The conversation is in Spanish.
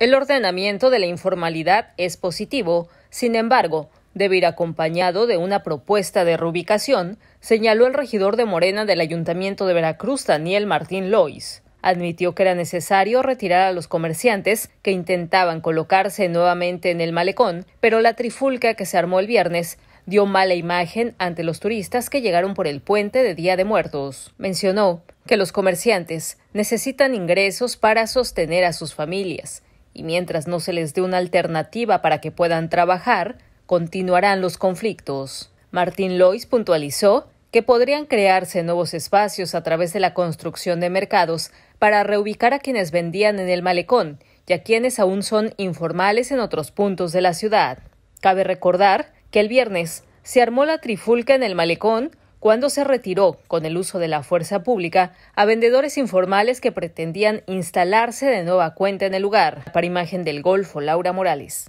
El ordenamiento de la informalidad es positivo, sin embargo, debe ir acompañado de una propuesta de reubicación, señaló el regidor de Morena del Ayuntamiento de Veracruz, Daniel Martín Lois. Admitió que era necesario retirar a los comerciantes que intentaban colocarse nuevamente en el malecón, pero la trifulca que se armó el viernes dio mala imagen ante los turistas que llegaron por el puente de Día de Muertos. Mencionó que los comerciantes necesitan ingresos para sostener a sus familias y mientras no se les dé una alternativa para que puedan trabajar, continuarán los conflictos. Martín Lois puntualizó que podrían crearse nuevos espacios a través de la construcción de mercados para reubicar a quienes vendían en el malecón y a quienes aún son informales en otros puntos de la ciudad. Cabe recordar que el viernes se armó la trifulca en el malecón cuando se retiró con el uso de la fuerza pública a vendedores informales que pretendían instalarse de nueva cuenta en el lugar. Para imagen del Golfo, Laura Morales.